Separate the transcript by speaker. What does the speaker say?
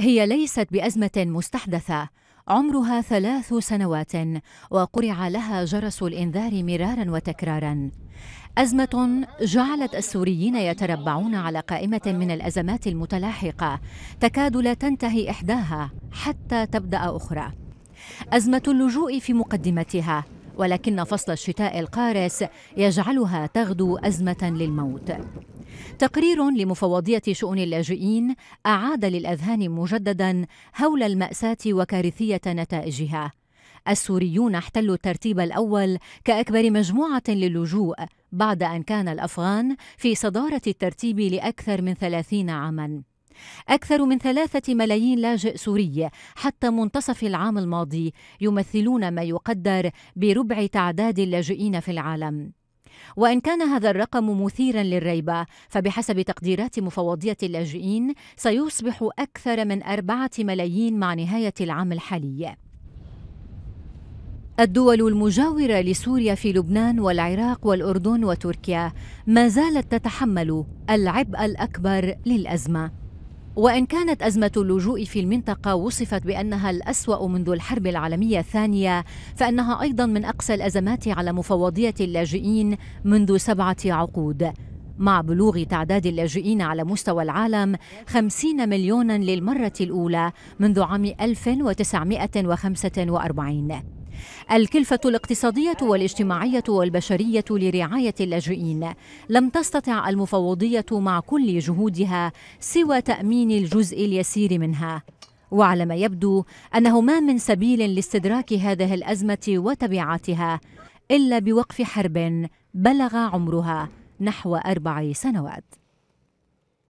Speaker 1: هي ليست بأزمة مستحدثة عمرها ثلاث سنوات وقرع لها جرس الإنذار مرارا وتكرارا أزمة جعلت السوريين يتربعون على قائمة من الأزمات المتلاحقة تكاد لا تنتهي إحداها حتى تبدأ أخرى أزمة اللجوء في مقدمتها ولكن فصل الشتاء القارس يجعلها تغدو أزمة للموت تقرير لمفوضية شؤون اللاجئين أعاد للأذهان مجددا هول المأساة وكارثية نتائجها السوريون احتلوا الترتيب الأول كأكبر مجموعة للجوء بعد أن كان الأفغان في صدارة الترتيب لأكثر من ثلاثين عاماً أكثر من ثلاثة ملايين لاجئ سوري حتى منتصف العام الماضي يمثلون ما يقدر بربع تعداد اللاجئين في العالم وإن كان هذا الرقم مثيرا للريبة فبحسب تقديرات مفوضية اللاجئين سيصبح أكثر من أربعة ملايين مع نهاية العام الحالي الدول المجاورة لسوريا في لبنان والعراق والأردن وتركيا ما زالت تتحمل العبء الأكبر للأزمة وإن كانت أزمة اللجوء في المنطقة وصفت بأنها الأسوأ منذ الحرب العالمية الثانية فإنها أيضا من أقسى الأزمات على مفوضية اللاجئين منذ سبعة عقود مع بلوغ تعداد اللاجئين على مستوى العالم 50 مليونا للمرة الأولى منذ عام 1945 الكلفة الاقتصادية والاجتماعية والبشرية لرعاية اللاجئين لم تستطع المفوضية مع كل جهودها سوى تأمين الجزء اليسير منها وعلى ما يبدو أنه ما من سبيل لاستدراك هذه الأزمة وتبعاتها إلا بوقف حرب بلغ عمرها نحو أربع سنوات